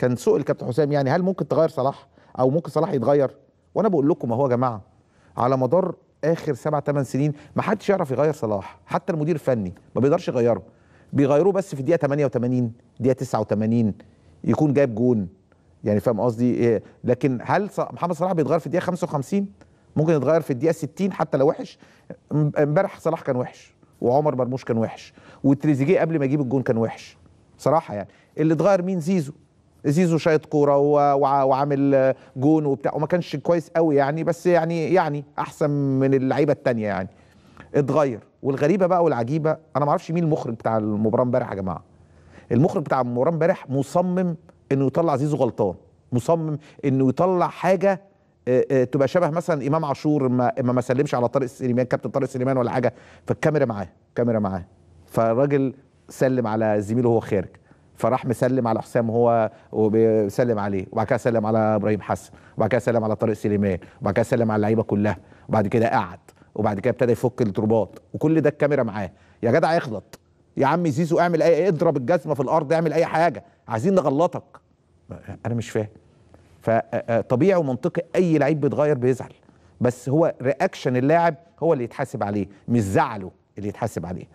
كان سؤال كابتن حسام يعني هل ممكن تغير صلاح او ممكن صلاح يتغير وانا بقول لكم اهو يا جماعه على مدار اخر سبع ثمان سنين ما حدش يعرف يغير صلاح حتى المدير الفني ما بيقدرش يغيره بيغيروه بس في الدقيقه 88 دقيقه 89 يكون جايب جون يعني فاهم قصدي ايه لكن هل محمد صلاح بيتغير في الدقيقه 55 ممكن يتغير في الدقيقه 60 حتى لو وحش امبارح صلاح كان وحش وعمر مرموش كان وحش وتريزيجيه قبل ما يجيب الجون كان وحش صراحه يعني اللي اتغير مين زيزو زيزو شايط كوره وعامل جون وبتاع وما كانش كويس قوي يعني بس يعني يعني احسن من اللعيبه الثانيه يعني اتغير والغريبه بقى والعجيبه انا ما اعرفش مين المخرج بتاع المباراه امبارح يا جماعه المخرج بتاع المباراه امبارح مصمم انه يطلع زيزو غلطان مصمم انه يطلع حاجه آه، آه، تبقى شبه مثلا امام عاشور ما ما سلمش على طارق سليمان كابتن طارق سليمان ولا حاجه فالكاميرا معاه كاميرا معاه فالراجل سلم على زميله وهو خارج فراح مسلم على حسام هو وبيسلم عليه وبعد كده سلم على ابراهيم حسن وبعد كده سلم على طارق سليمان وبعد كده سلم على اللعيبه كلها وبعد كده قعد وبعد كده ابتدى يفك الترباط وكل ده الكاميرا معاه يا جدع اخلط يا عم زيزو اعمل اي اضرب الجزمه في الارض اعمل اي حاجه عايزين نغلطك انا مش فاهم فطبيعي ومنطقي اي لعيب بيتغير بيزعل بس هو رياكشن اللاعب هو اللي يتحاسب عليه مش زعله اللي يتحاسب عليه